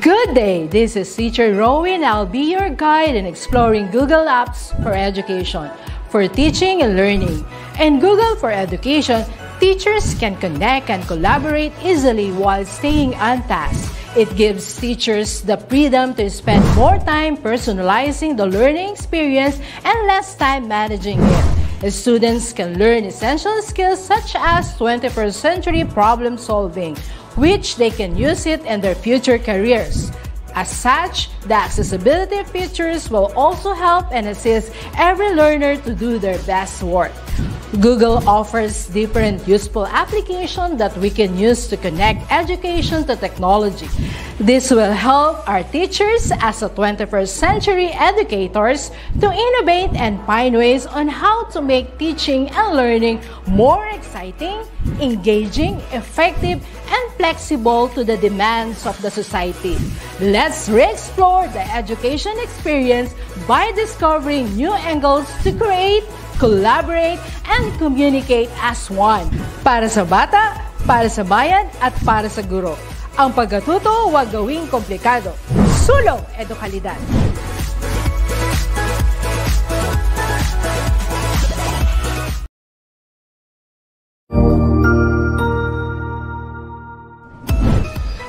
Good day! This is teacher Rowan. I'll be your guide in exploring Google Apps for Education for teaching and learning. In Google for Education, teachers can connect and collaborate easily while staying on task. It gives teachers the freedom to spend more time personalizing the learning experience and less time managing it. Students can learn essential skills such as 21st century problem solving, which they can use it in their future careers. As such, the accessibility features will also help and assist every learner to do their best work. Google offers different useful applications that we can use to connect education to technology. This will help our teachers as a 21st century educators to innovate and find ways on how to make teaching and learning more exciting, engaging, effective, and flexible to the demands of the society. Let's re-explore the education experience by discovering new angles to create collaborate, and communicate as one. Para sa bata, para sa bayan, at para sa guro. Ang pagkatuto huwag gawing komplikado. Sulong Edukalidad!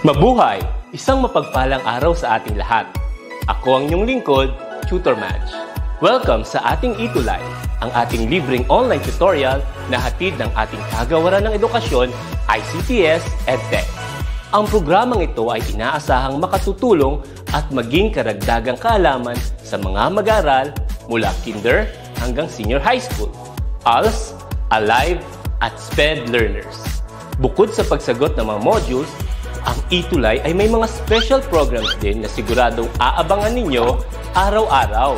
Mabuhay! Isang mapagpalang araw sa ating lahat. Ako ang inyong lingkod, Tutor Match. Welcome sa ating Ito e Live ang ating libreng online tutorial na hatid ng ating kagawaran ng edukasyon, ICTS EdTech. Ang programang ito ay inaasahang makatutulong at maging karagdagang kaalaman sa mga mag-aral mula kinder hanggang senior high school, ALS, ALIVE, at SPED learners. Bukod sa pagsagot ng mga modules, ang itulay ay may mga special programs din na siguradong aabangan ninyo araw-araw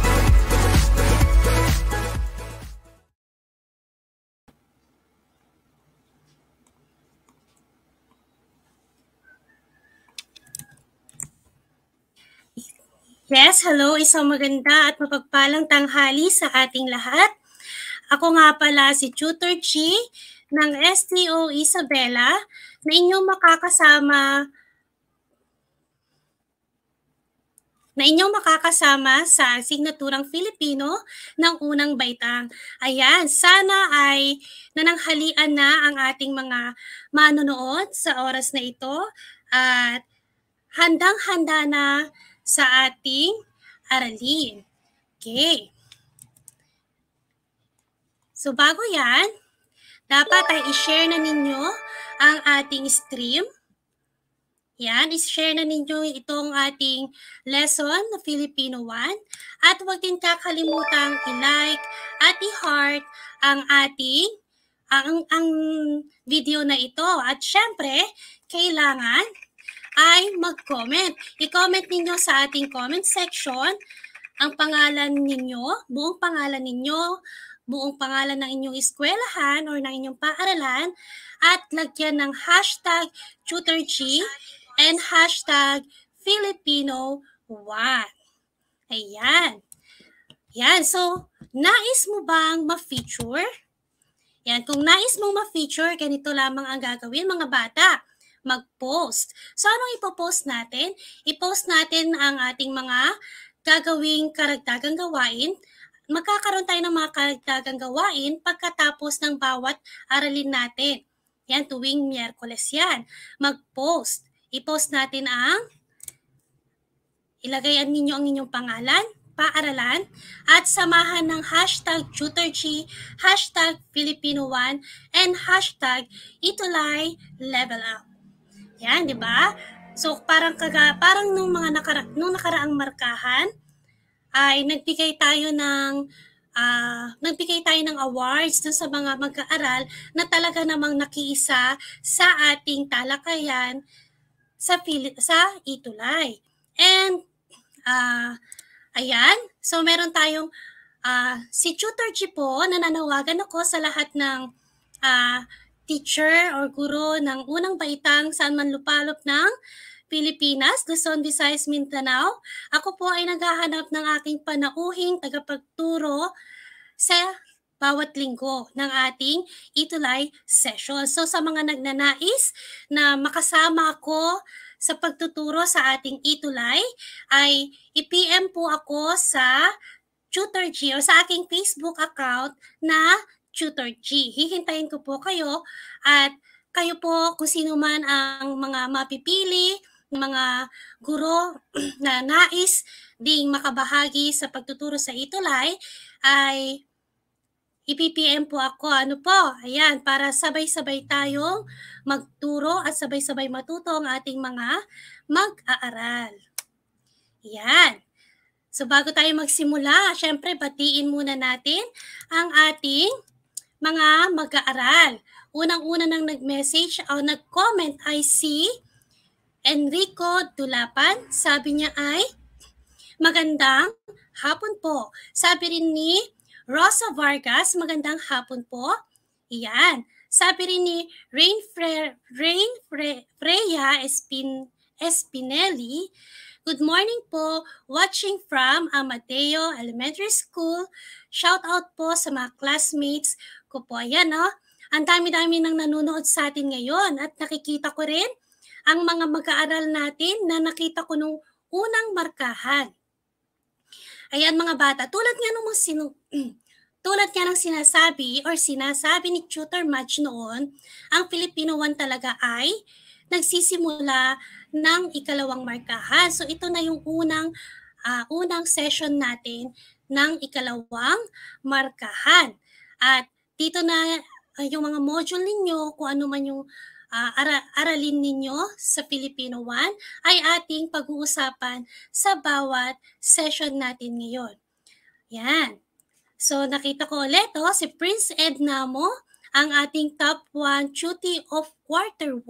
Yes, hello. Isang maganda at mapagpalang tanghali sa ating lahat. Ako nga pala si Tutor Chi ng STO Isabela na inyong makakasama na inyong makakasama sa signaturang Filipino ng unang baitang. Ayan, sana ay nananghalian na ang ating mga manonood sa oras na ito at handang-handa na sa ating aralin. Okay. So bago yan, dapat ay i-share na ninyo ang ating stream. Yan, i-share na ninyo itong ating lesson na Filipino 1. At huwag din kakalimutang i-like at i-heart ang ating ang, ang video na ito. At syempre, kailangan ay mag-comment. I-comment ninyo sa ating comment section ang pangalan ninyo, buong pangalan ninyo, buong pangalan ng inyong eskwelahan or ng inyong paaralan at lagyan ng hashtag tutorG and hashtag Filipino 1. Ayan. Yan, so nais mo bang ma-feature? Yan, kung nais mong ma-feature, ganito lamang ang gagawin mga bata mag-post. So anong ipopost natin? Ipost natin ang ating mga gagawing karagdagang gawain magkakaroon tayo ng mga karagdagang gawain pagkatapos ng bawat aralin natin. Yan, tuwing Miyerkules yan. Mag-post. I-post natin ang ilagayan ninyo ang inyong pangalan, paaralan, at samahan ng hashtag tutorgy, hashtag Filipino1, and hashtag itulay level up. Yan, di ba? So parang kaga, parang nung mga nakara, nung nakaraang markahan ay nagbigay tayo ng uh, nagbigay tayo ng awards dun sa mga mag-aaral na talaga namang nakiisa sa ating talakayan sa Pil- sa Itulay. And uh, ayan, so meron tayong uh, si Tutor G po nananawagan ako sa lahat ng uh, teacher or guro ng unang baitang saan man lupalop ng Pilipinas, Luzon, Visayas, Mindanao. Ako po ay naghahanap ng aking panauhing tagapagturo sa bawat linggo ng ating Itulay session. So sa mga nagnanais na makasama ako sa pagtuturo sa ating Itulay ay i-PM po ako sa Tutor G sa aking Facebook account na Tutor G. Hihintayin ko po kayo at kayo po kung sino man ang mga mapipili, mga guro na nais ding makabahagi sa pagtuturo sa Itulay ay IPPM po ako. Ano po? Ayan, para sabay-sabay tayong magturo at sabay-sabay matuto ang ating mga mag-aaral. Ayan. So bago tayo magsimula, syempre batiin muna natin ang ating mga mag-aaral. Unang-una nang nag-message o ah, nag-comment ay si Enrico Dulapan. Sabi niya ay, magandang hapon po. Sabi rin ni Rosa Vargas, magandang hapon po. Iyan. Sabi rin ni Rain, Fre Rain Fre Freya Espin Espinelli, Good morning po, watching from Amadeo Elementary School. Shout out po sa mga classmates ko po. Ayan, no? Ang dami-dami nang nanonood sa atin ngayon at nakikita ko rin ang mga mag-aaral natin na nakita ko nung unang markahan. Ayan mga bata, tulad nga nung sinu tulad nga ng sinasabi or sinasabi ni Tutor Match noon, ang Filipino 1 talaga ay nagsisimula ng ikalawang markahan. So ito na yung unang uh, unang session natin ng ikalawang markahan. At dito na uh, yung mga module ninyo, kung ano man yung uh, ara- aralin ninyo sa Filipino 1 ay ating pag-uusapan sa bawat session natin ngayon. Yan. So nakita ko ulit oh, si Prince Edna mo, ang ating top 1 duty of quarter 1.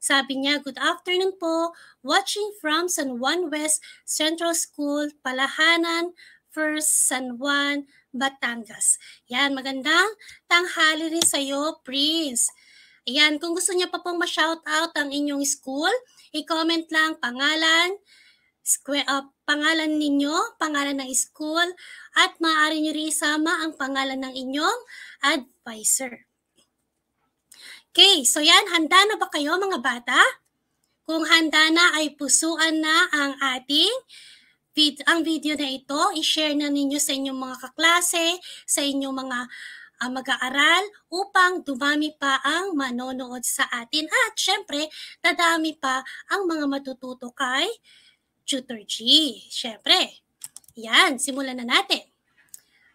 Sabi niya, good afternoon po, watching from San Juan West Central School, Palahanan, First San Juan, Batangas. Yan, magandang tanghali rin sa iyo, Prince. Ayan, kung gusto niya pa pong ma-shout out ang inyong school, i-comment lang pangalan, square, uh, pangalan ninyo, pangalan ng school, at maaari niyo rin isama ang pangalan ng inyong advisor. Okay, so yan, handa na ba kayo mga bata? Kung handa na ay pusuan na ang ating vid- ang video na ito, i-share na ninyo sa inyong mga kaklase, sa inyong mga uh, mag-aaral upang dumami pa ang manonood sa atin. At syempre, dadami pa ang mga matututo kay Tutor G. Syempre, yan, simulan na natin.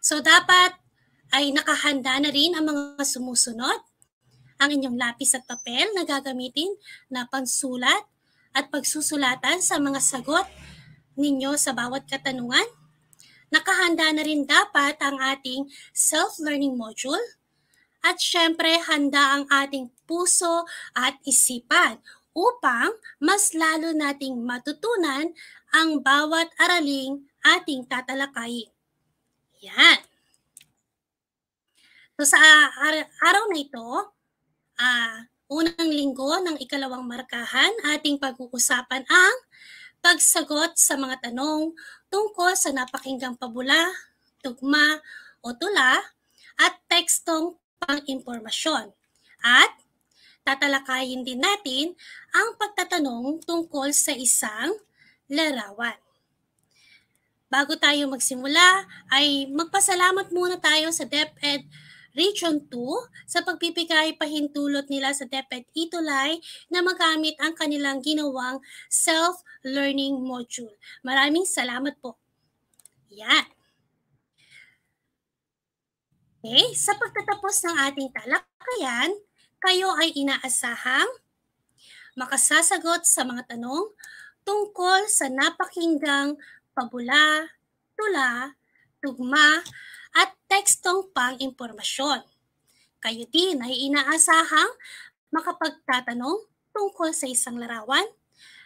So dapat ay nakahanda na rin ang mga sumusunod, ang inyong lapis at papel na gagamitin na pansulat at pagsusulatan sa mga sagot ninyo sa bawat katanungan? Nakahanda na rin dapat ang ating self-learning module? At syempre, handa ang ating puso at isipan upang mas lalo nating matutunan ang bawat araling ating tatalakayin. Yan. So sa araw na ito, uh, unang linggo ng ikalawang markahan, ating pag-uusapan ang pagsagot sa mga tanong tungkol sa napakinggang pabula, tugma o tula, at tekstong pang-impormasyon. At tatalakayin din natin ang pagtatanong tungkol sa isang larawan. Bago tayo magsimula, ay magpasalamat muna tayo sa DepEd Region 2 sa pagpipikay pahintulot nila sa DepEd Itulay na magamit ang kanilang ginawang self-learning module. Maraming salamat po. Yan. Okay, sa pagtatapos ng ating talakayan, kayo ay inaasahang makasasagot sa mga tanong tungkol sa napakinggang pabula, tula, tugma, at tekstong pang-impormasyon. Kayo din ay inaasahang makapagtatanong tungkol sa isang larawan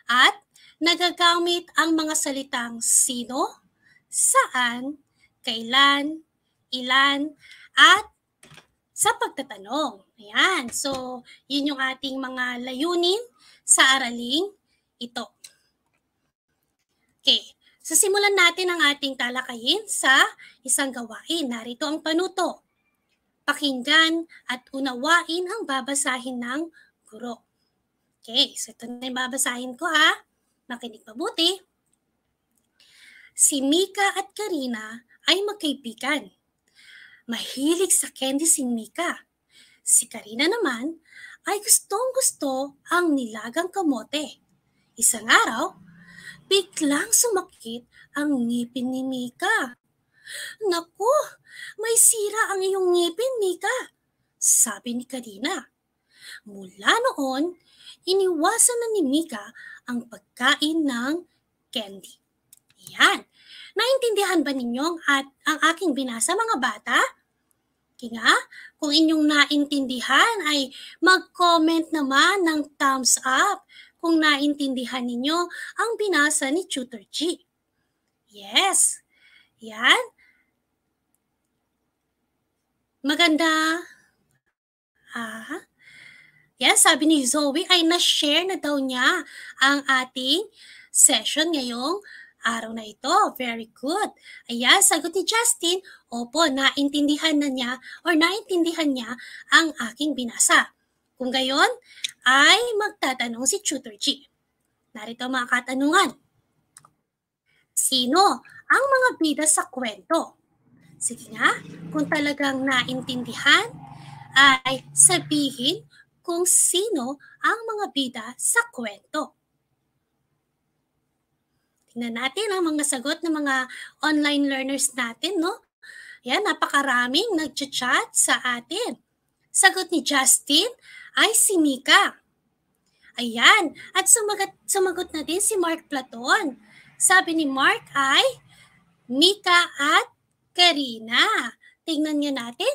at nagagamit ang mga salitang sino, saan, kailan, ilan, at sa pagtatanong. Ayan. So, yun yung ating mga layunin sa araling ito. Okay. So simulan natin ang ating talakayin sa isang gawain. Narito ang panuto. Pakinggan at unawain ang babasahin ng guro. Okay, so ito na yung babasahin ko ha. Makinig mabuti. Si Mika at Karina ay magkaibigan. Mahilig sa candy si Mika. Si Karina naman ay gustong gusto ang nilagang kamote. Isang araw, Biglang sumakit ang ngipin ni Mika. Naku, may sira ang iyong ngipin, Mika, sabi ni Karina. Mula noon, iniwasan na ni Mika ang pagkain ng candy. Yan, naintindihan ba ninyo at ang aking binasa mga bata? Kinga, kung inyong naintindihan ay mag-comment naman ng thumbs up kung naintindihan ninyo ang binasa ni Tutor G. Yes. Yan. Maganda. Ah. Yes, sabi ni Zoe ay na-share na daw niya ang ating session ngayong araw na ito. Very good. Ayan, sagot ni Justin, opo, naintindihan na niya or naintindihan niya ang aking binasa. Kung gayon, ay magtatanong si Tutor G. Narito ang mga katanungan. Sino ang mga bida sa kwento? Sige nga, kung talagang naintindihan, ay sabihin kung sino ang mga bida sa kwento. Tingnan natin ang mga sagot ng mga online learners natin, no? Yan, napakaraming nag-chat sa atin. Sagot ni Justin, ay si Mika. Ayan, at sumagot, sumagot na din si Mark Platon. Sabi ni Mark ay Mika at Karina. Tingnan nyo natin.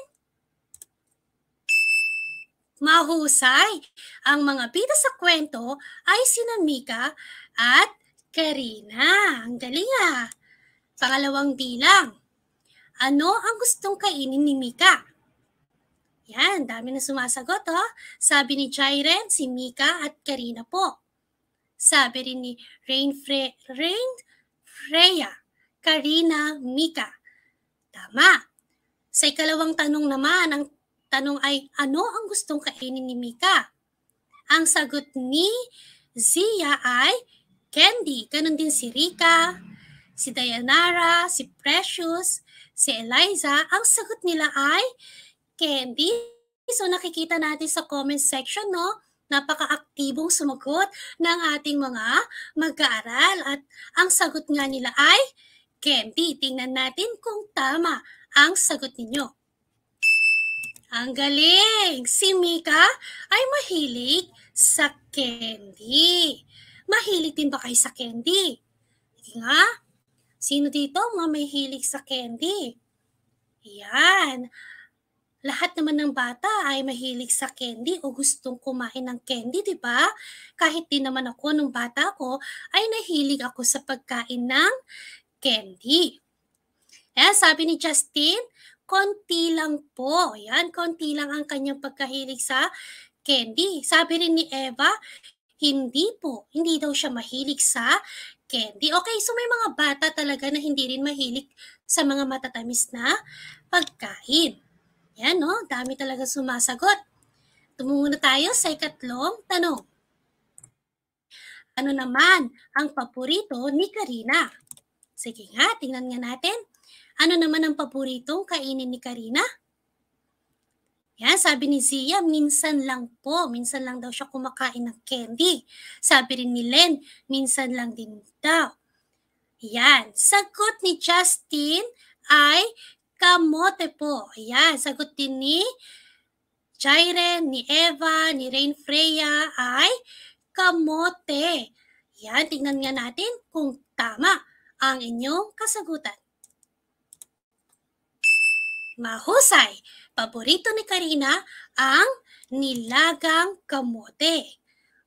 Mahusay. Ang mga bida sa kwento ay sina Mika at Karina. Ang galing ah. Pangalawang bilang. Ano ang gustong kainin ni Mika? Yan, dami na sumasagot, oh. Sabi ni Jairen, si Mika at Karina po. Sabi rin ni Rain, Fre Rain Freya, Karina, Mika. Tama. Sa ikalawang tanong naman, ang tanong ay ano ang gustong kainin ni Mika? Ang sagot ni Zia ay Candy. Ganon din si Rika, si Dayanara, si Precious, si Eliza. Ang sagot nila ay Candy. So nakikita natin sa comment section, no? Napaka-aktibong sumagot ng ating mga mag-aaral at ang sagot nga nila ay Candy, Tingnan natin kung tama ang sagot ninyo. Ang galing! Si Mika ay mahilig sa candy. Mahilig din ba kayo sa candy? Hindi nga. Sino dito mga mahilig sa candy? Yan lahat naman ng bata ay mahilig sa candy o gustong kumain ng candy, di ba? Kahit di naman ako nung bata ko, ay nahilig ako sa pagkain ng candy. Eh, sabi ni Justin, konti lang po. Yan, konti lang ang kanyang pagkahilig sa candy. Sabi rin ni Eva, hindi po, hindi daw siya mahilig sa candy. Okay, so may mga bata talaga na hindi rin mahilig sa mga matatamis na pagkain. Yan, no? Dami talaga sumasagot. Tumungo na tayo sa ikatlong tanong. Ano naman ang paborito ni Karina? Sige nga, tingnan nga natin. Ano naman ang paboritong kainin ni Karina? Yan, sabi ni Zia, minsan lang po, minsan lang daw siya kumakain ng candy. Sabi rin ni Len, minsan lang din daw. Yan, sagot ni Justin ay kamote po. Ayan, sagot din ni Jaire, ni Eva, ni Rain Freya ay kamote. Ayan, tingnan nga natin kung tama ang inyong kasagutan. Mahusay! Paborito ni Karina ang nilagang kamote.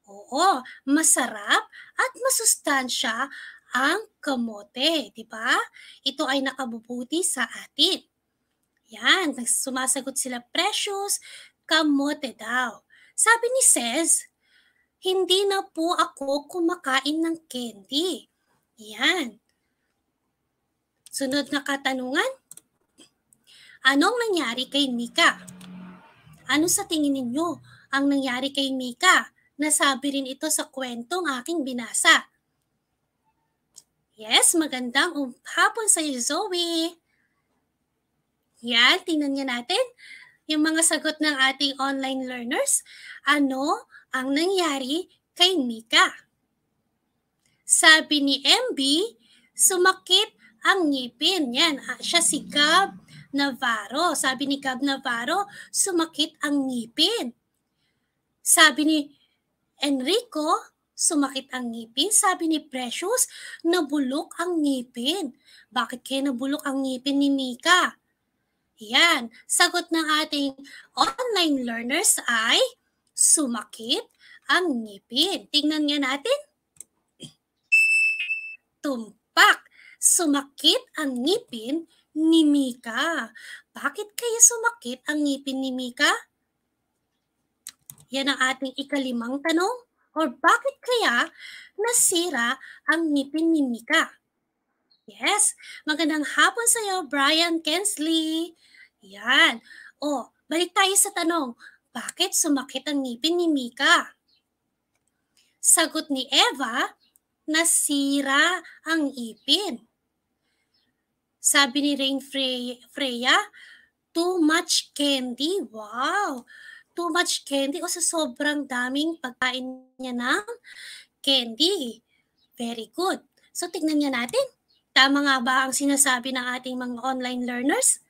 Oo, masarap at masustansya ang kamote, di ba? Ito ay nakabubuti sa atin. Yan, sumasagot sila, precious kamote daw. Sabi ni Cez, hindi na po ako kumakain ng candy. Yan. Sunod na katanungan. Anong nangyari kay Mika? Ano sa tingin ninyo ang nangyari kay Mika? Nasabi rin ito sa kwentong aking binasa. Yes, magandang hapon sa iyo, Zoe. Yan, tingnan nga natin yung mga sagot ng ating online learners. Ano ang nangyari kay Mika? Sabi ni MB, sumakit ang ngipin. Yan, ah, siya si Gab Navarro. Sabi ni Gab Navarro, sumakit ang ngipin. Sabi ni Enrico, Sumakit ang ngipin, sabi ni Precious, nabulok ang ngipin. Bakit kaya nabulok ang ngipin ni Mika? Yan, sagot ng ating online learners ay sumakit ang ngipin. Tingnan nga natin. Tumpak, sumakit ang ngipin ni Mika. Bakit kaya sumakit ang ngipin ni Mika? Yan ang ating ikalimang tanong or bakit kaya nasira ang ngipin ni Mika? Yes, magandang hapon sa iyo, Brian Kensley. Yan. O, balik tayo sa tanong, bakit sumakit ang ngipin ni Mika? Sagot ni Eva, nasira ang ipin. Sabi ni Rain Freya, too much candy. Wow! too much candy kasi sobrang daming pagkain niya ng candy. Very good. So tignan niya natin. Tama nga ba ang sinasabi ng ating mga online learners?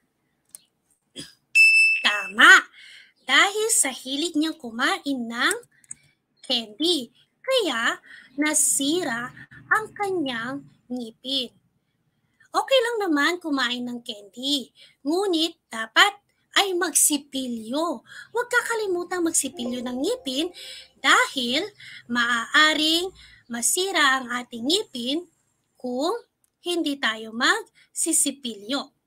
Tama. Dahil sa hilig niyang kumain ng candy. Kaya nasira ang kanyang ngipin. Okay lang naman kumain ng candy. Ngunit dapat ay magsipilyo. Huwag kakalimutang magsipilyo ng ngipin dahil maaaring masira ang ating ngipin kung hindi tayo magsisipilyo.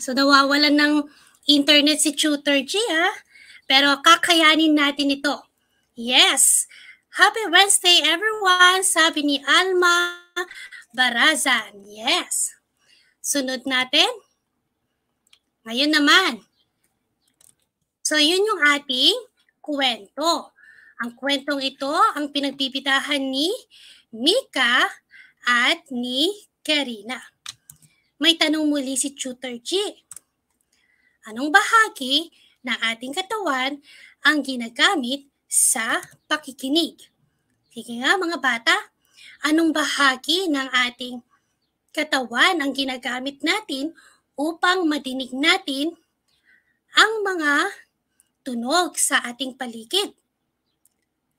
So nawawalan ng internet si Tutor G ha. Pero kakayanin natin ito. Yes! Happy Wednesday everyone! Sabi ni Alma Barazan. Yes! Sunod natin. Ngayon naman. So yun yung ating kwento. Ang kwentong ito ang pinagpipitahan ni Mika at ni Karina. May tanong muli si Tutor G. Anong bahagi ng ating katawan ang ginagamit sa pakikinig? Sige nga mga bata, anong bahagi ng ating katawan ang ginagamit natin upang madinig natin ang mga tunog sa ating paligid.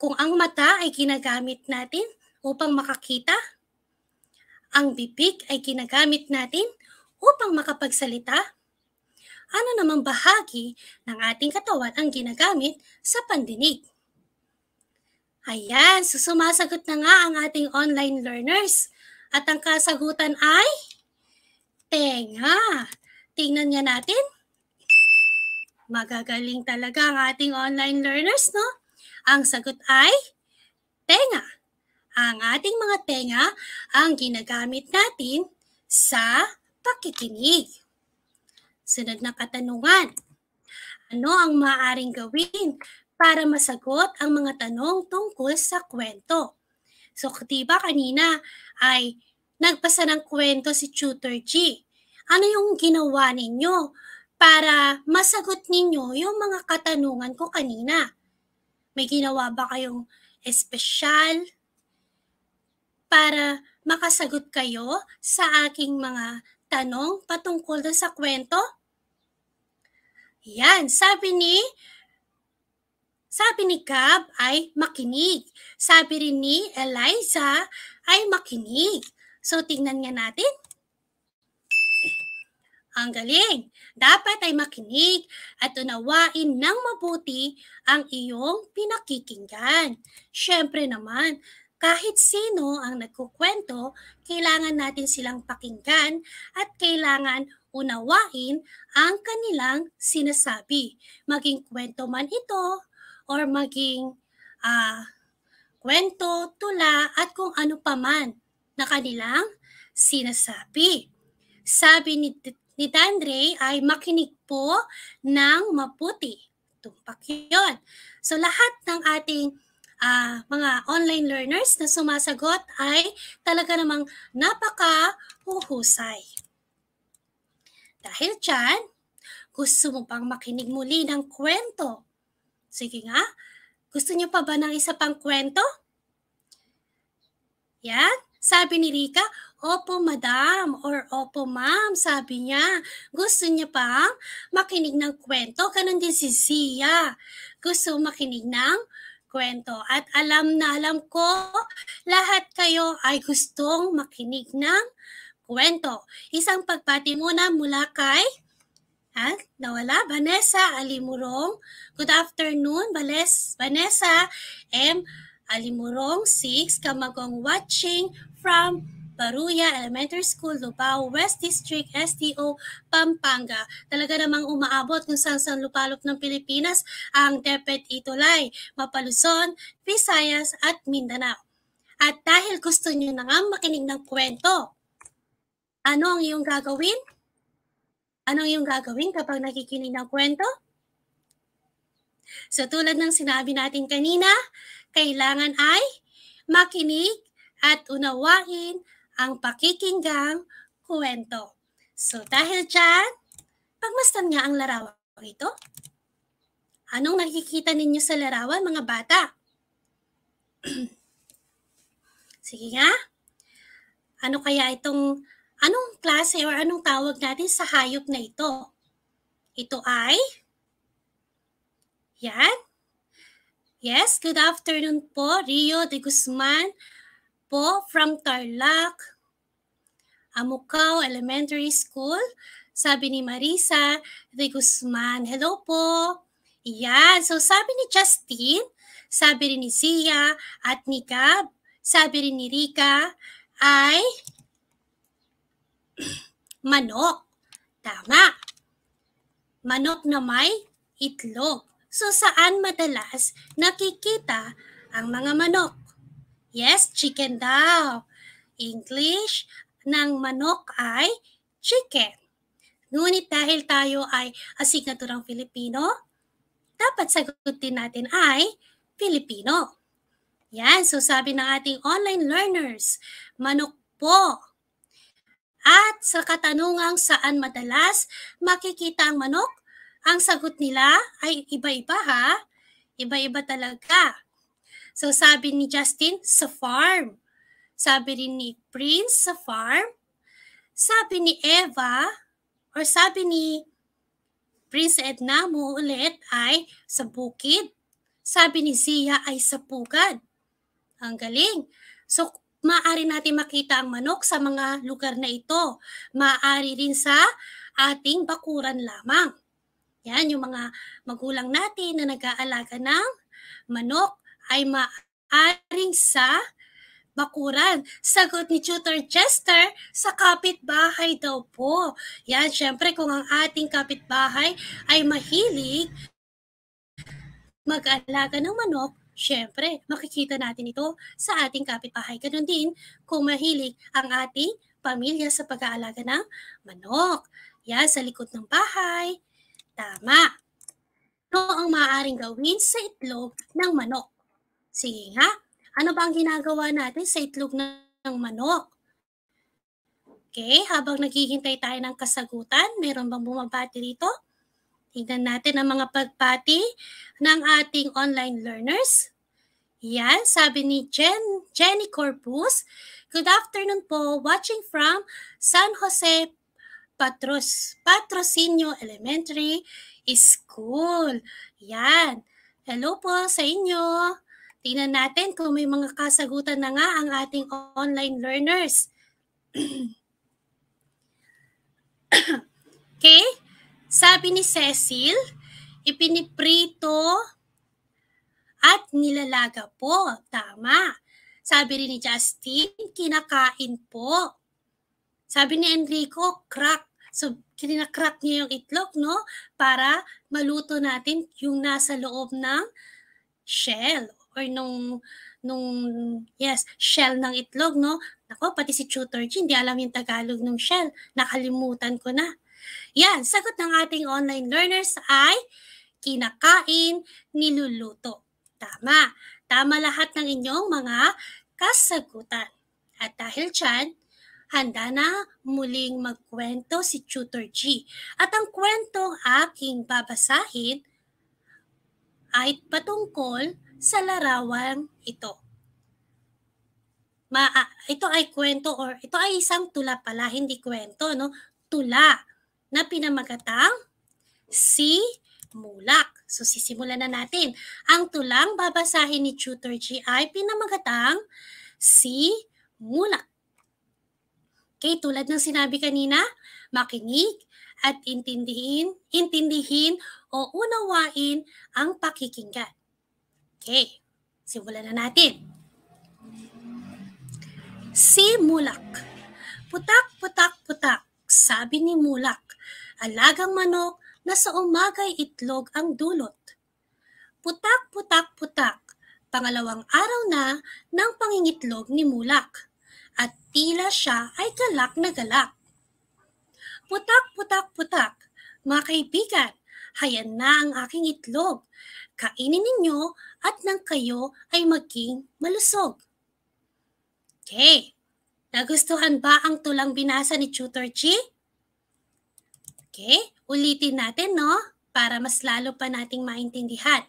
Kung ang mata ay ginagamit natin upang makakita, ang bibig ay ginagamit natin upang makapagsalita. Ano namang bahagi ng ating katawan ang ginagamit sa pandinig? Ayan, susumasagot na nga ang ating online learners. At ang kasagutan ay tenga. Tingnan nga natin. Magagaling talaga ang ating online learners, no? Ang sagot ay tenga ang ating mga tenga ang ginagamit natin sa pakikinig. Sunod na katanungan. Ano ang maaaring gawin para masagot ang mga tanong tungkol sa kwento? So, diba kanina ay nagpasa ng kwento si Tutor G. Ano yung ginawa ninyo para masagot ninyo yung mga katanungan ko kanina? May ginawa ba kayong espesyal para makasagot kayo sa aking mga tanong patungkol sa kwento? Yan, sabi ni sabi ni Gab ay makinig. Sabi rin ni Eliza ay makinig. So tingnan nga natin. Ang galing! Dapat ay makinig at unawain ng mabuti ang iyong pinakikinggan. Siyempre naman, kahit sino ang nagkukwento, kailangan natin silang pakinggan at kailangan unawain ang kanilang sinasabi. Maging kwento man ito or maging uh, kwento, tula at kung ano paman na kanilang sinasabi. Sabi ni, ni Dandre ay makinig po ng maputi. Tumpak yun. So lahat ng ating uh, mga online learners na sumasagot ay talaga namang napaka uhusay Dahil dyan, gusto mo pang makinig muli ng kwento. Sige nga, gusto niyo pa ba ng isa pang kwento? Yan, sabi ni Rika, Opo, madam, or opo, ma'am, sabi niya. Gusto niya pa makinig ng kwento. Ganon din si Sia. Gusto makinig ng kwento. At alam na alam ko, lahat kayo ay gustong makinig ng kwento. Isang pagpati muna mula kay at nawala, Vanessa Alimurong. Good afternoon, Bales, Vanessa M. Alimurong 6, Kamagong Watching from Baruya Elementary School, Lubao, West District, STO, Pampanga. Talaga namang umaabot kung saan saan lupalop ng Pilipinas ang Depet Itulay, Mapaluzon, Visayas at Mindanao. At dahil gusto niyo na nga makinig ng kwento, ano ang iyong gagawin? Ano ang iyong gagawin kapag nakikinig ng kwento? So tulad ng sinabi natin kanina, kailangan ay makinig at unawain ang pakikinggang kwento. So dahil dyan, pagmasdan nga ang larawan ito. Anong nakikita ninyo sa larawan mga bata? Sige nga. Ano kaya itong, anong klase or anong tawag natin sa hayop na ito? Ito ay, yan. Yes, good afternoon po, Rio de Guzman po from Tarlac, Amukaw Elementary School. Sabi ni Marisa de Guzman, hello po. Yan, so sabi ni Justine, sabi rin ni Zia at ni Gab, sabi rin ni Rika, ay manok. Tama. Manok na may itlog. So saan madalas nakikita ang mga manok? Yes, chicken daw. English ng manok ay chicken. Ngunit dahil tayo ay asignaturang Filipino, dapat sagutin natin ay Filipino. Yan, so sabi ng ating online learners, manok po. At sa katanungang saan madalas makikita ang manok, ang sagot nila ay iba-iba ha. Iba-iba talaga. So sabi ni Justin, sa farm. Sabi rin ni Prince, sa farm. Sabi ni Eva, or sabi ni Prince Edna mo ulit ay sa bukid. Sabi ni Zia ay sa pugad. Ang galing. So, maaari natin makita ang manok sa mga lugar na ito. Maaari rin sa ating bakuran lamang. Yan, yung mga magulang natin na nag-aalaga ng manok ay maaring sa bakuran. Sagot ni Tutor Chester, sa kapitbahay daw po. Yan, syempre kung ang ating kapitbahay ay mahilig mag-alaga ng manok, syempre makikita natin ito sa ating kapitbahay. Ganun din kung mahilig ang ating pamilya sa pag-aalaga ng manok. Yan, sa likod ng bahay. Tama. Ito ang maaaring gawin sa itlog ng manok. Sige nga. Ano ba ang ginagawa natin sa itlog ng manok? Okay, habang naghihintay tayo ng kasagutan, meron bang bumabati dito? Tingnan natin ang mga pagpati ng ating online learners. Yan, sabi ni Jen, Jenny Corpus, Good afternoon po, watching from San Jose Patros, Patrocinio Elementary School. Yan. Hello po sa inyo. Tingnan natin kung may mga kasagutan na nga ang ating online learners. okay? Sabi ni Cecil, ipiniprito at nilalaga po. Tama. Sabi rin ni Justin, kinakain po. Sabi ni Enrico, crack. So, kinakrak niya yung itlog, no? Para maluto natin yung nasa loob ng shell or nung nung yes, shell ng itlog, no? Ako, pati si Tutor G, hindi alam yung Tagalog ng shell. Nakalimutan ko na. Yan, sagot ng ating online learners ay kinakain, niluluto. Tama. Tama lahat ng inyong mga kasagutan. At dahil dyan, handa na muling magkwento si Tutor G. At ang kwentong aking babasahin ay patungkol sa larawan ito. Ma ah, ito ay kwento or ito ay isang tula pala, hindi kwento, no? Tula na pinamagatang si Mulak. So sisimulan na natin. Ang tulang babasahin ni Tutor G ay pinamagatang si Mulak. Okay, tulad ng sinabi kanina, makinig at intindihin, intindihin o unawain ang pakikinggan. Okay, simulan na natin. Si Mulak. Putak, putak, putak, sabi ni Mulak. Alagang manok na sa umagay itlog ang dulot. Putak, putak, putak, pangalawang araw na ng pangingitlog ni Mulak. At tila siya ay galak na galak. Putak, putak, putak, mga kaibigan, hayan na ang aking itlog. Kainin ninyo at nang kayo ay maging malusog. Okay. Nagustuhan ba ang tulang binasa ni Tutor G? Okay. Ulitin natin, no? Para mas lalo pa nating maintindihan.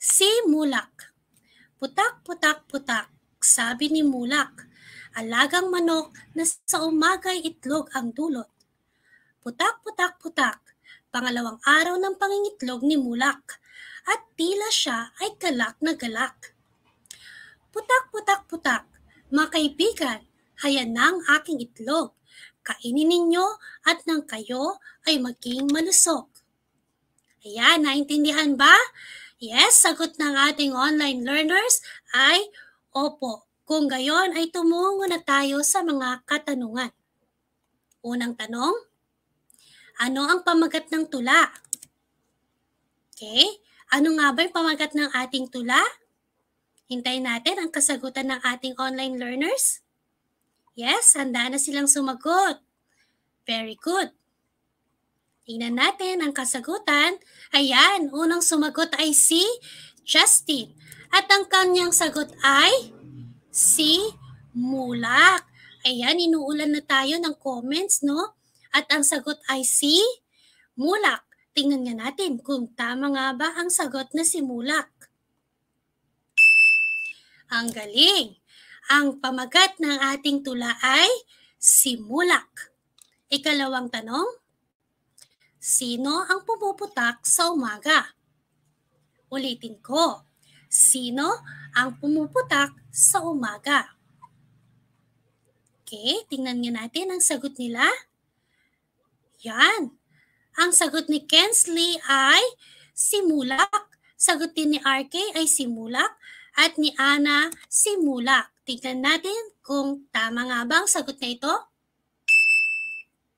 Si Mulak. Putak, putak, putak. Sabi ni Mulak, alagang manok na sa umagay itlog ang dulot. Putak, putak, putak. Pangalawang araw ng pangingitlog ni Mulak at tila siya ay galak na galak. Putak, putak, putak. Mga kaibigan, hayan na ang aking itlog. Kainin ninyo at nang kayo ay maging malusog. Ayan, naintindihan ba? Yes, sagot ng ating online learners ay opo. Kung gayon ay tumungo na tayo sa mga katanungan. Unang tanong, ano ang pamagat ng tula? Okay? Ano nga ba yung pamagat ng ating tula? Hintayin natin ang kasagutan ng ating online learners. Yes, handa na silang sumagot. Very good. Tingnan natin ang kasagutan. Ayan, unang sumagot ay si Justin. At ang kanyang sagot ay si Mulak. Ayan, inuulan na tayo ng comments, no? At ang sagot ay si Mulak. Tingnan nga natin kung tama nga ba ang sagot na simulak. Ang galing! Ang pamagat ng ating tula ay simulak. Ikalawang tanong, sino ang pumuputak sa umaga? Ulitin ko, sino ang pumuputak sa umaga? Okay, tingnan nga natin ang sagot nila. Yan, ang sagot ni Kensley ay simulak. Sagot din ni RK ay simulak at ni Ana simulak. Tingnan natin kung tama nga ba ang sagot na ito.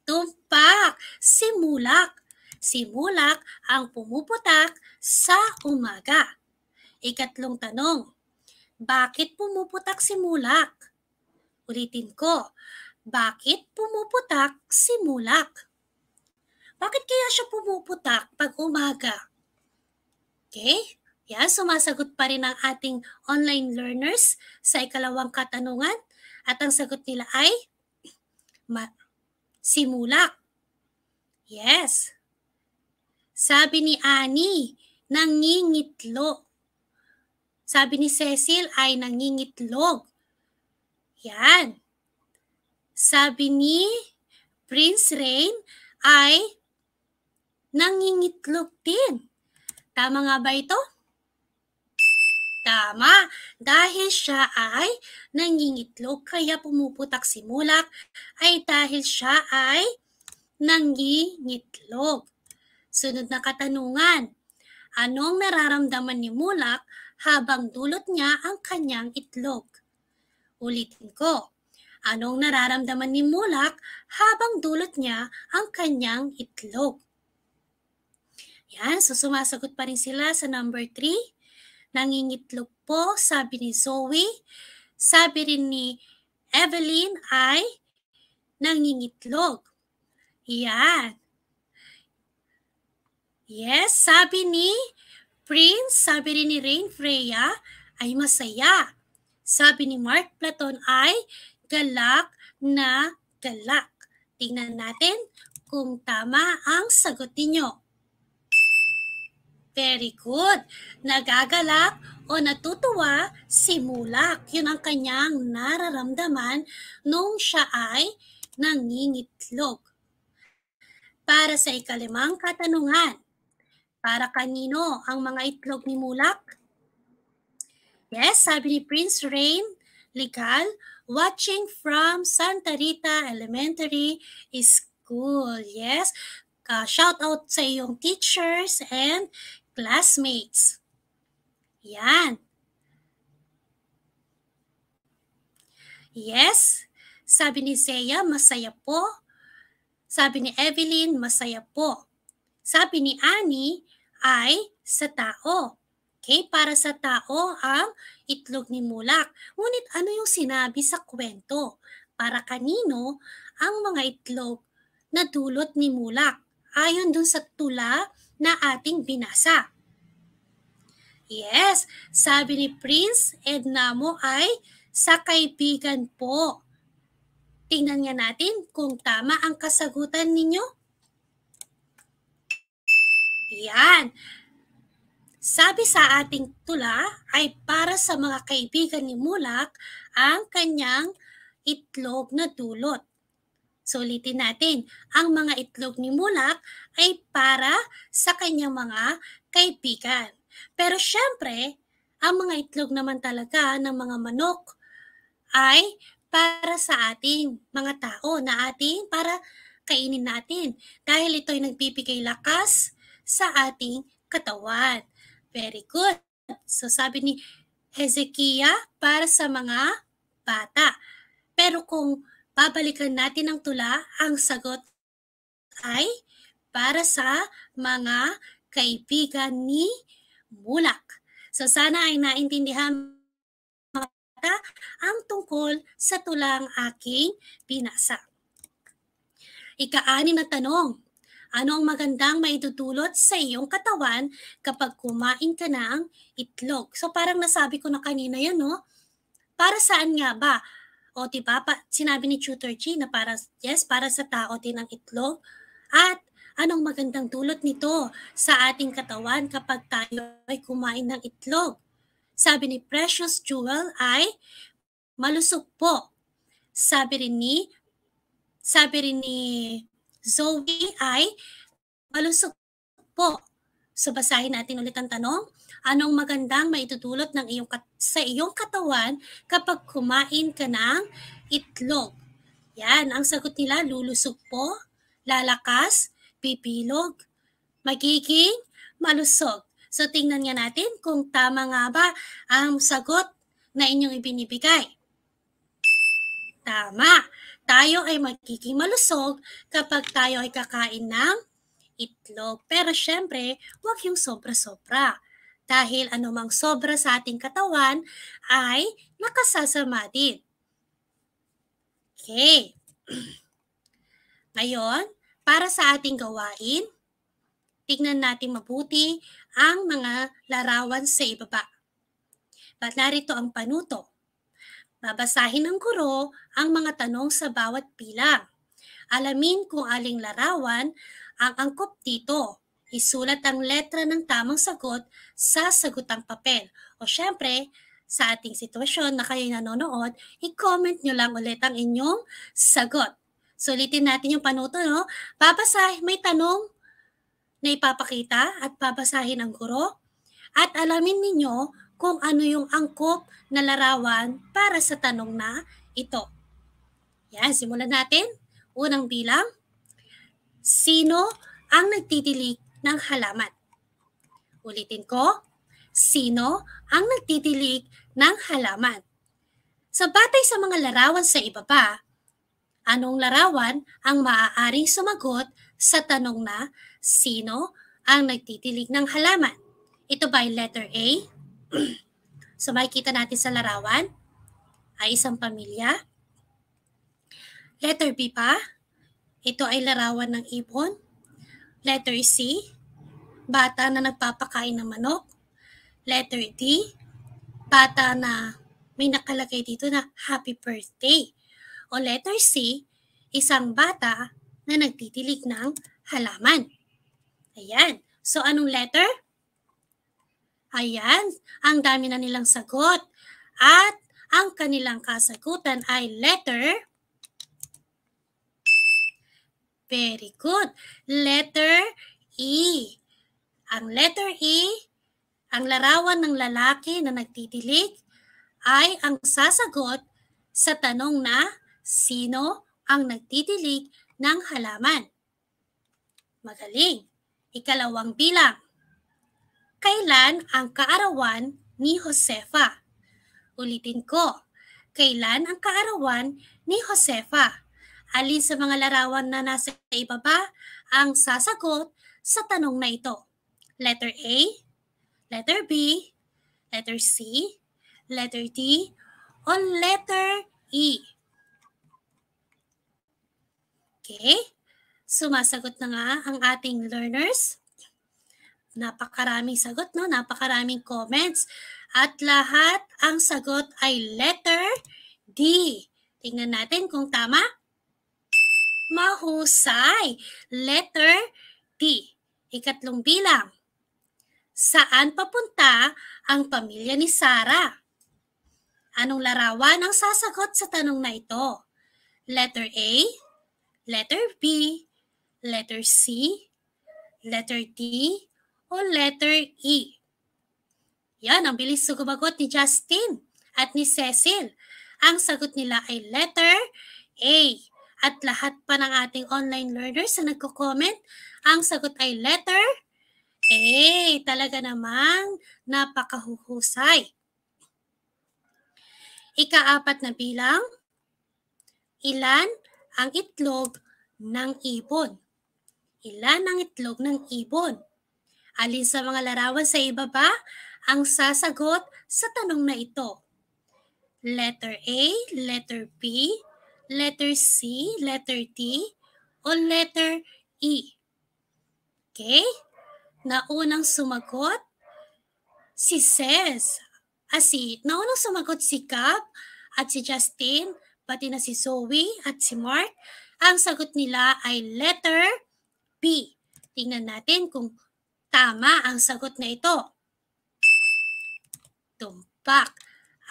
Tumpak, simulak. Simulak ang pumuputak sa umaga. Ikatlong tanong, bakit pumuputak simulak? Ulitin ko, bakit pumuputak simulak? Bakit kaya siya pumuputak pag umaga? Okay? Yan, sumasagot pa rin ang ating online learners sa ikalawang katanungan. At ang sagot nila ay ma- simulak. Yes. Sabi ni Ani, nangingitlo. Sabi ni Cecil ay nangingitlog. Yan. Sabi ni Prince Rain ay nangingitlog din. Tama nga ba ito? Tama, dahil siya ay nangingitlog kaya pumuputak si mulak ay dahil siya ay nangingitlog. Sunod na katanungan, anong nararamdaman ni mulak habang dulot niya ang kanyang itlog? Ulitin ko, anong nararamdaman ni mulak habang dulot niya ang kanyang itlog? Yan, so sumasagot pa rin sila sa number 3. Nangingitlog po, sabi ni Zoe. Sabi rin ni Evelyn ay nangingitlog. Yan. Yes, sabi ni Prince, sabi rin ni Rain Freya ay masaya. Sabi ni Mark Platon ay galak na galak. Tingnan natin kung tama ang sagot niyo. Very good. Nagagalak o natutuwa si Mulak. Yun ang kanyang nararamdaman nung siya ay nangingitlog. Para sa ikalimang katanungan, para kanino ang mga itlog ni Mulak? Yes, sabi ni Prince Rain, legal, watching from Santa Rita Elementary School. Yes, uh, shout out sa iyong teachers and classmates. Yan. Yes, sabi ni Zeya, masaya po. Sabi ni Evelyn, masaya po. Sabi ni Annie, ay sa tao. Okay, para sa tao ang itlog ni Mulak. Ngunit ano yung sinabi sa kwento? Para kanino ang mga itlog na dulot ni Mulak? Ayon dun sa tula na ating binasa. Yes, sabi ni Prince Ednamo ay sa kaibigan po. Tingnan nga natin kung tama ang kasagutan ninyo. Yan. Sabi sa ating tula ay para sa mga kaibigan ni Mulak ang kanyang itlog na dulot. So ulitin natin, ang mga itlog ni Mulak ay para sa kanyang mga kaibigan. Pero syempre, ang mga itlog naman talaga ng mga manok ay para sa ating mga tao na ating para kainin natin dahil ito ay nagbibigay lakas sa ating katawan. Very good. So sabi ni Hezekiah para sa mga bata. Pero kung babalikan natin ang tula, ang sagot ay para sa mga kaibigan ni Mulak. So sana ay naintindihan mga ang tungkol sa tulang aking pinasa. Ika-anim na tanong, ano ang magandang maitutulot sa iyong katawan kapag kumain ka na itlog? So parang nasabi ko na kanina yun, no? Para saan nga ba o di ba? Pa- sinabi ni Tutor G na para yes, para sa tao din ang itlog. At anong magandang dulot nito sa ating katawan kapag tayo ay kumain ng itlog? Sabi ni Precious Jewel ay malusog po. Sabi rin ni sabi rin ni Zoe ay malusog po. So basahin natin ulit ang tanong Anong magandang maitutulot ng iyong sa iyong katawan kapag kumain ka ng itlog? Yan, ang sagot nila, lulusog po, lalakas, pipilog, magiging malusog. So tingnan nga natin kung tama nga ba ang sagot na inyong ibinibigay. Tama. Tayo ay magiging malusog kapag tayo ay kakain ng itlog. Pero syempre, huwag yung sobra-sobra dahil anumang sobra sa ating katawan ay nakasasama din. Okay. Ngayon, para sa ating gawain, tignan natin mabuti ang mga larawan sa ibaba. At narito ang panuto. Babasahin ng guro ang mga tanong sa bawat bilang. Alamin kung aling larawan ang angkop dito Isulat ang letra ng tamang sagot sa sagutang papel. O syempre, sa ating sitwasyon na kayo'y nanonood, i-comment nyo lang ulit ang inyong sagot. Sulitin natin yung panuto, no? Babasahin, may tanong na ipapakita at babasahin ang guro. At alamin ninyo kung ano yung angkop na larawan para sa tanong na ito. Yan, simulan natin. Unang bilang. Sino ang nagtitilik ng halaman. Ulitin ko, sino ang nagtitilig ng halaman? Sa batay sa mga larawan sa ibaba, anong larawan ang maaaring sumagot sa tanong na sino ang nagtitilig ng halaman? Ito ba yung letter A? so makikita natin sa larawan ay isang pamilya. Letter B pa, ito ay larawan ng ibon. Letter C, bata na nagpapakain ng manok. Letter D, bata na may nakalagay dito na happy birthday. O letter C, isang bata na nagtitilig ng halaman. Ayan. So, anong letter? Ayan. Ang dami na nilang sagot. At ang kanilang kasagutan ay letter... Very good. Letter E. Ang letter E, ang larawan ng lalaki na nagtitilik, ay ang sasagot sa tanong na sino ang nagtitilig ng halaman. Magaling! Ikalawang bilang. Kailan ang kaarawan ni Josefa? Ulitin ko, kailan ang kaarawan ni Josefa? Alin sa mga larawan na nasa ibaba ang sasagot sa tanong na ito? letter A, letter B, letter C, letter D, or letter E. Okay? Sumasagot na nga ang ating learners. Napakaraming sagot, no? Napakaraming comments. At lahat ang sagot ay letter D. Tingnan natin kung tama. Mahusay. Letter D. Ikatlong bilang. Saan papunta ang pamilya ni Sarah? Anong larawan ang sasagot sa tanong na ito? Letter A, letter B, letter C, letter D, o letter E? Yan, ang bilis sumagot ni Justin at ni Cecil. Ang sagot nila ay letter A. At lahat pa ng ating online learners na nagko-comment, ang sagot ay letter eh, talaga namang napakahuhusay. Ikaapat na bilang, ilan ang itlog ng ibon? Ilan ang itlog ng ibon? Alin sa mga larawan sa ibaba ang sasagot sa tanong na ito? Letter A, letter B, letter C, letter D, o letter E? Okay? na unang sumagot si Ces. Asi, ah, si, naunang sumagot si Cap at si Justin, pati na si Zoe at si Mark. Ang sagot nila ay letter B. Tingnan natin kung tama ang sagot na ito. Tumpak.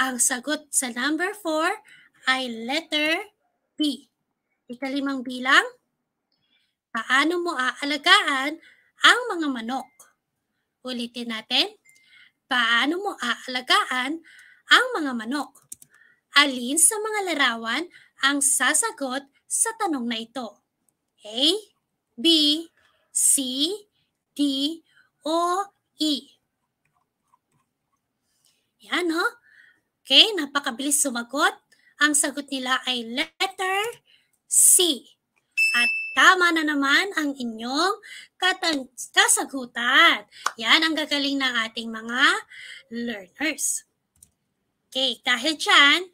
Ang sagot sa number 4 ay letter B. Ikalimang bilang, paano mo aalagaan ang mga manok? Ulitin natin. Paano mo aalagaan ang mga manok? Alin sa mga larawan ang sasagot sa tanong na ito? A, B, C, D, O, E. Yan, no? Okay, napakabilis sumagot. Ang sagot nila ay letter C. Tama na naman ang inyong kasagutan. Yan ang gagaling ng ating mga learners. Okay, dahil dyan,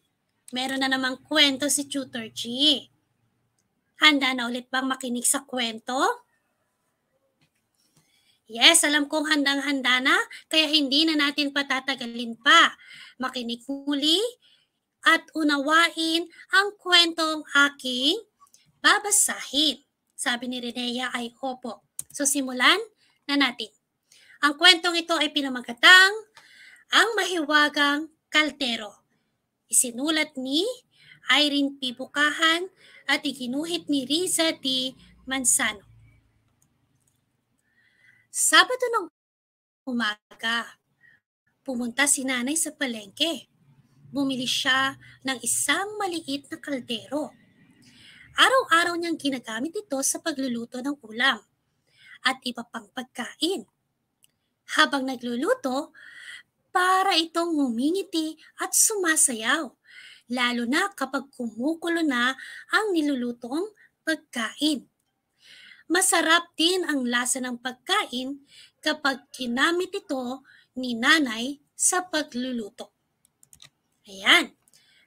meron na namang kwento si Tutor G. Handa na ulit bang makinig sa kwento? Yes, alam kong handang-handa na, kaya hindi na natin patatagalin pa. Makinig muli at unawain ang kwentong aking babasahin. Sabi ni Renea ay opo. So simulan na natin. Ang kwentong ito ay pinamagatang Ang Mahiwagang Kaltero. Isinulat ni Irene P. Bukahan at iginuhit ni Riza D. Mansano. Sabado ng umaga, pumunta si nanay sa palengke. Bumili siya ng isang maliit na kaldero Araw-araw niyang ginagamit ito sa pagluluto ng ulam at iba pang pagkain. Habang nagluluto, para itong ngumingiti at sumasayaw, lalo na kapag kumukulo na ang nilulutong pagkain. Masarap din ang lasa ng pagkain kapag kinamit ito ni nanay sa pagluluto. Ayan.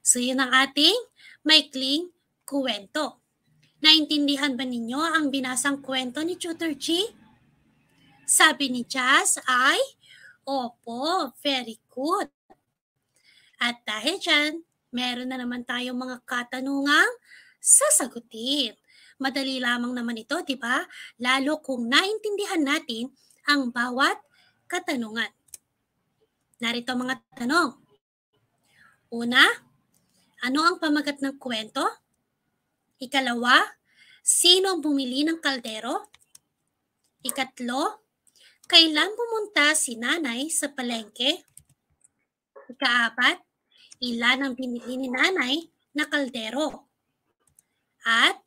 So yun ang ating maikling kuwento. Naintindihan ba ninyo ang binasang kwento ni Tutor G? Sabi ni Jazz ay, Opo, very good. At dahil dyan, meron na naman tayong mga katanungang sasagutin. Madali lamang naman ito, di ba? Lalo kung naintindihan natin ang bawat katanungan. Narito mga tanong. Una, ano ang pamagat ng kwento? Ikalawa, sino ang bumili ng kaldero? Ikatlo, kailan pumunta si nanay sa palengke? Ikaapat, ilan ang binili ni nanay na kaldero? At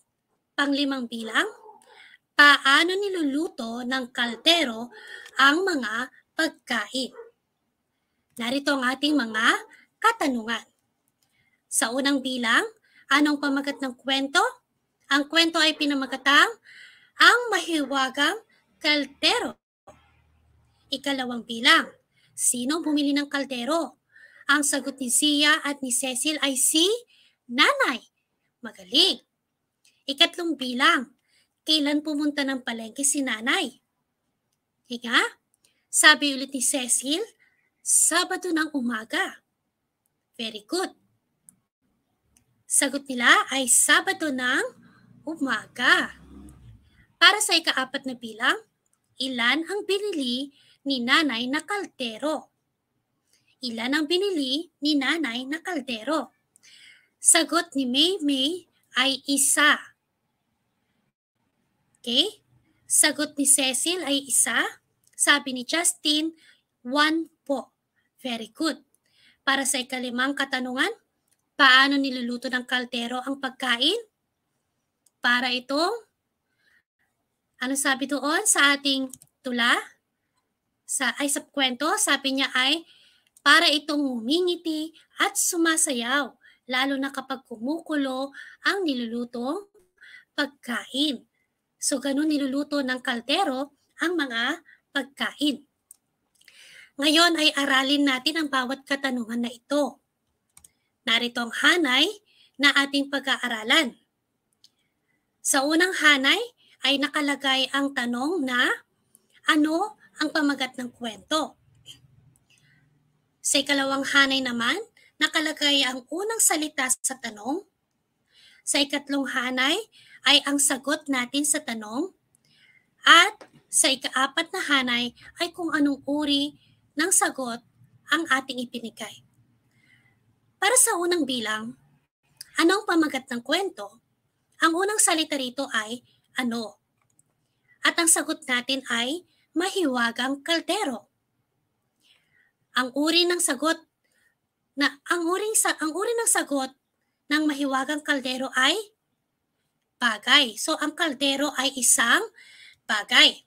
panglimang bilang, paano niluluto ng kaldero ang mga pagkain? Narito ang ating mga katanungan. Sa unang bilang, Anong pamagat ng kwento? Ang kwento ay pinamagatang Ang Mahiwagang Kaltero. Ikalawang bilang, sino bumili ng kaldero? Ang sagot ni Sia at ni Cecil ay si Nanay. Magaling. Ikatlong bilang, kailan pumunta ng palengke si Nanay? Higa, sabi ulit ni Cecil, Sabado ng umaga. Very good. Sagot nila ay Sabado ng umaga. Para sa ikaapat na bilang, ilan ang binili ni nanay na kaldero? Ilan ang binili ni nanay na kaldero? Sagot ni May May ay isa. Okay? Sagot ni Cecil ay isa. Sabi ni Justin, one po. Very good. Para sa ikalimang katanungan, Paano niluluto ng kaldero ang pagkain? Para itong, ano sabi doon sa ating tula? Sa, ay, sa kwento, sabi niya ay, para itong ngumingiti at sumasayaw, lalo na kapag kumukulo ang nilulutong pagkain. So, ganun niluluto ng kaldero ang mga pagkain. Ngayon ay aralin natin ang bawat katanungan na ito. Narito ang hanay na ating pag-aaralan. Sa unang hanay ay nakalagay ang tanong na ano ang pamagat ng kwento. Sa ikalawang hanay naman, nakalagay ang unang salita sa tanong. Sa ikatlong hanay ay ang sagot natin sa tanong. At sa ikaapat na hanay ay kung anong uri ng sagot ang ating ipinigay. Para sa unang bilang, anong pamagat ng kwento? Ang unang salita rito ay ano? At ang sagot natin ay mahiwagang kaldero. Ang uri ng sagot na ang uring sa ang uri ng sagot ng mahiwagang kaldero ay bagay. So ang kaldero ay isang bagay.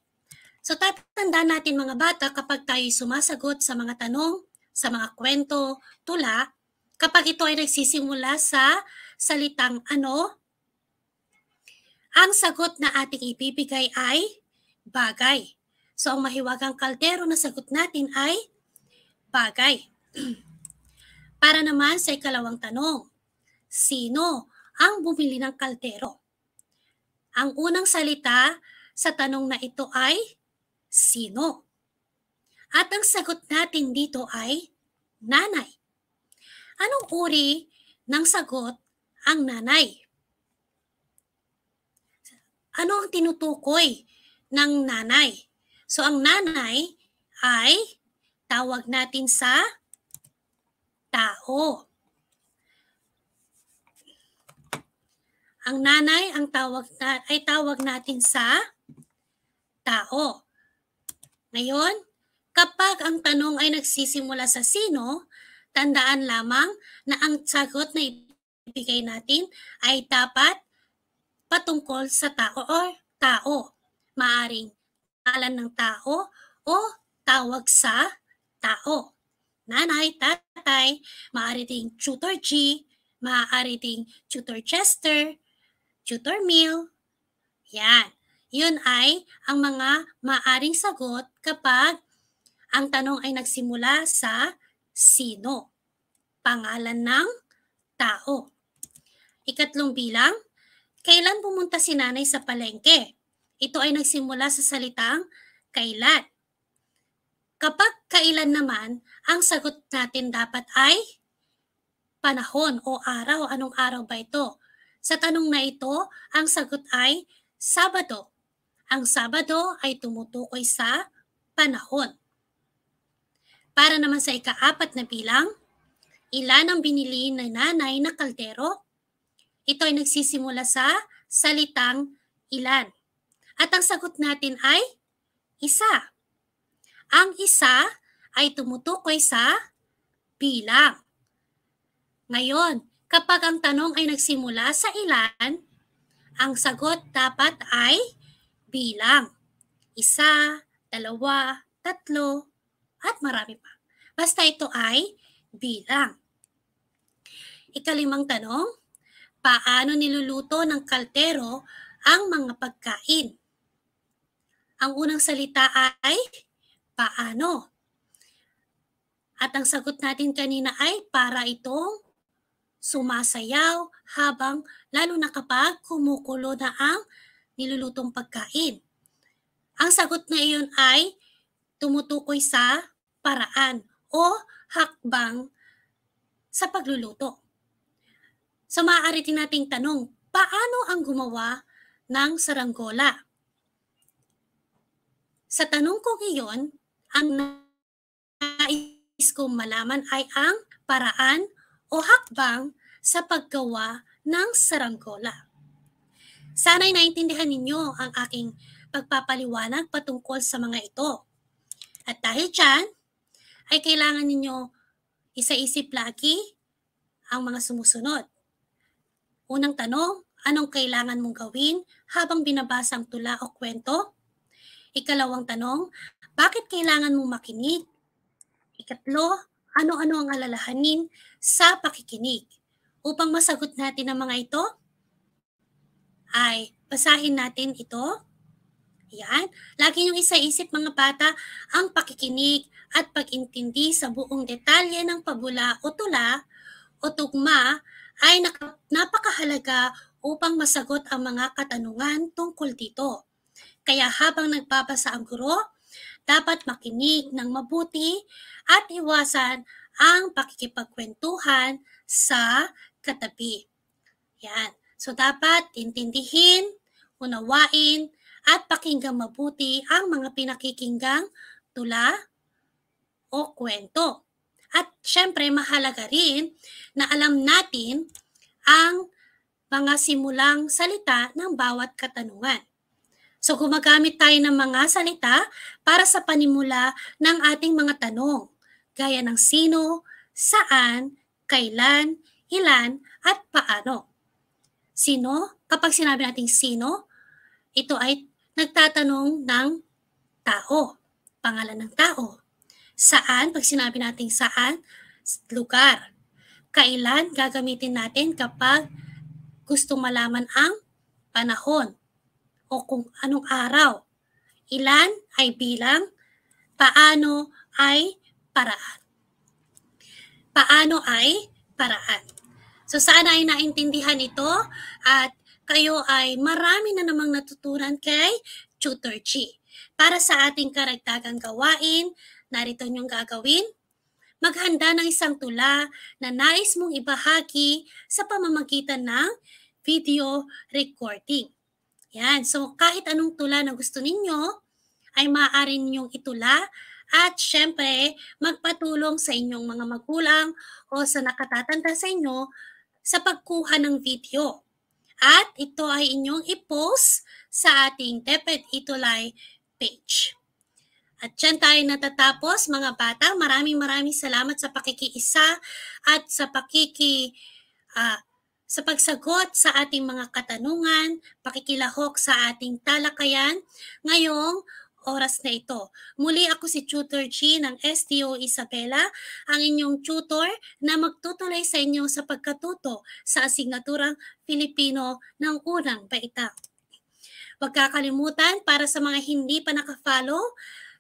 So tatandaan natin mga bata kapag tayo sumasagot sa mga tanong, sa mga kwento, tula, kapag ito ay nagsisimula sa salitang ano, ang sagot na ating ibibigay ay bagay. So ang mahiwagang kaldero na sagot natin ay bagay. Para naman sa ikalawang tanong, sino ang bumili ng kaldero? Ang unang salita sa tanong na ito ay sino. At ang sagot natin dito ay nanay. Anong uri ng sagot ang nanay? Ano ang tinutukoy ng nanay? So ang nanay ay tawag natin sa tao. Ang nanay ang tawag na, ay tawag natin sa tao. Ngayon, kapag ang tanong ay nagsisimula sa sino, Tandaan lamang na ang sagot na ibigay natin ay dapat patungkol sa tao o tao. Maaring alan ng tao o tawag sa tao. Nanay, tatay, maaari ding tutor G, maaari ding tutor Chester, tutor Mill. Yan. Yun ay ang mga maaring sagot kapag ang tanong ay nagsimula sa sino. Pangalan ng tao. Ikatlong bilang, kailan pumunta si nanay sa palengke? Ito ay nagsimula sa salitang kailan. Kapag kailan naman, ang sagot natin dapat ay panahon o araw. Anong araw ba ito? Sa tanong na ito, ang sagot ay Sabado. Ang Sabado ay tumutukoy sa panahon. Para naman sa ikaapat na bilang, ilan ang binili ng nanay na kaldero? Ito ay nagsisimula sa salitang ilan. At ang sagot natin ay isa. Ang isa ay tumutukoy sa bilang. Ngayon, kapag ang tanong ay nagsimula sa ilan, ang sagot dapat ay bilang. Isa, dalawa, tatlo, at marami pa. Basta ito ay bilang. Ikalimang tanong, paano niluluto ng kaltero ang mga pagkain? Ang unang salita ay paano. At ang sagot natin kanina ay para itong sumasayaw habang lalo na kapag kumukulo na ang nilulutong pagkain. Ang sagot na iyon ay tumutukoy sa paraan o hakbang sa pagluluto. Sa so, maaari din nating tanong, paano ang gumawa ng saranggola? Sa tanong ko iyon, ang nais kong malaman ay ang paraan o hakbang sa paggawa ng saranggola. Sana'y naintindihan ninyo ang aking pagpapaliwanag patungkol sa mga ito. At dahil dyan, ay kailangan ninyo isa-isip lagi ang mga sumusunod. Unang tanong, anong kailangan mong gawin habang binabasa ang tula o kwento? Ikalawang tanong, bakit kailangan mong makinig? Ikatlo, ano-ano ang alalahanin sa pakikinig? Upang masagot natin ang mga ito, ay basahin natin ito. Yan. Lagi yung isaisip mga bata ang pakikinig at pag-intindi sa buong detalye ng pabula o tula o tugma ay napakahalaga upang masagot ang mga katanungan tungkol dito. Kaya habang nagbabasa ang guro, dapat makinig ng mabuti at iwasan ang pakikipagkwentuhan sa katabi. Yan. So dapat intindihin, unawain, at pakinggang mabuti ang mga pinakikinggang tula o kwento. At syempre mahalaga rin na alam natin ang mga simulang salita ng bawat katanungan. So gumagamit tayo ng mga salita para sa panimula ng ating mga tanong, gaya ng sino, saan, kailan, ilan, at paano. Sino, kapag sinabi natin sino, ito ay nagtatanong ng tao, pangalan ng tao, Saan? Pag sinabi natin saan, lugar. Kailan gagamitin natin kapag gusto malaman ang panahon o kung anong araw. Ilan ay bilang, paano ay paraan. Paano ay paraan. So sana ay naintindihan ito at kayo ay marami na namang natutunan kay Tutor G para sa ating karagdagang gawain Narito niyong gagawin. Maghanda ng isang tula na nais mong ibahagi sa pamamagitan ng video recording. Yan. So, kahit anong tula na gusto ninyo, ay maaari ninyong itula at syempre, magpatulong sa inyong mga magulang o sa nakatatanda sa inyo sa pagkuha ng video. At ito ay inyong i-post sa ating Deped Itulay page. At dyan tayo natatapos mga bata. Maraming maraming salamat sa pakikiisa at sa pakiki uh, sa pagsagot sa ating mga katanungan, pakikilahok sa ating talakayan ngayong oras na ito. Muli ako si Tutor G ng STO Isabela, ang inyong tutor na magtutuloy sa inyo sa pagkatuto sa asignaturang Filipino ng unang baitang. Huwag kakalimutan para sa mga hindi pa naka-follow,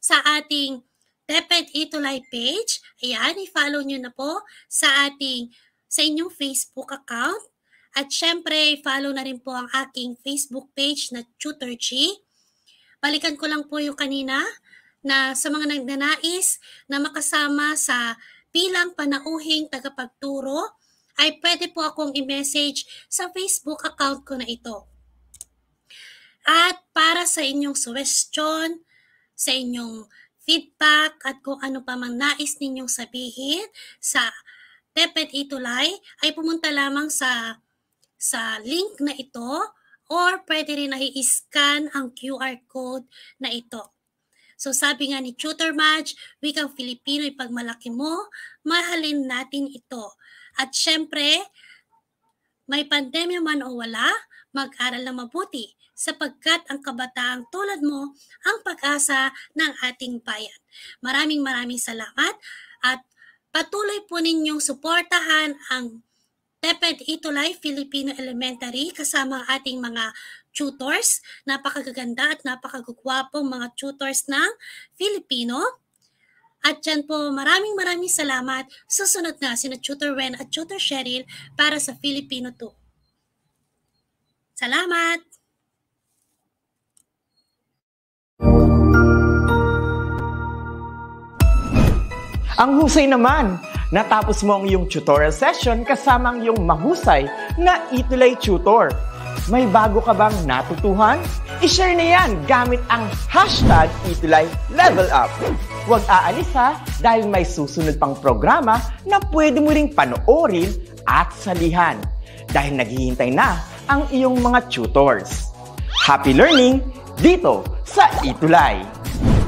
sa ating Ito Itulay page. Ayan, i-follow nyo na po sa ating, sa inyong Facebook account. At syempre, follow na rin po ang aking Facebook page na Tutor G. Balikan ko lang po yung kanina na sa mga nagnanais na makasama sa bilang panauhing tagapagturo ay pwede po akong i-message sa Facebook account ko na ito. At para sa inyong suwestyon, sa inyong feedback at kung ano pa mang nais ninyong sabihin sa Tepet Itulay ay pumunta lamang sa sa link na ito or pwede rin na i-scan ang QR code na ito. So sabi nga ni Tutor Match, wikang Filipino ipagmalaki mo, mahalin natin ito. At syempre, may pandemya man o wala, mag-aral na mabuti sapagkat ang kabataang tulad mo ang pag-asa ng ating bayan. Maraming maraming salamat at patuloy po ninyong suportahan ang Teped Itulay Filipino Elementary kasama ang ating mga tutors. Napakagaganda at napakagugwapong mga tutors ng Filipino. At dyan po, maraming maraming salamat. Susunod na sina Tutor Ren at Tutor Cheryl para sa Filipino 2. Salamat! Ang husay naman, natapos mo ang iyong tutorial session kasama ang iyong mahusay na Itulay Tutor. May bago ka bang natutuhan? I-share na yan gamit ang hashtag Itulay Level Up. Huwag aalis ha dahil may susunod pang programa na pwede mo ring panoorin at salihan dahil naghihintay na ang iyong mga tutors. Happy learning dito sa Itulay!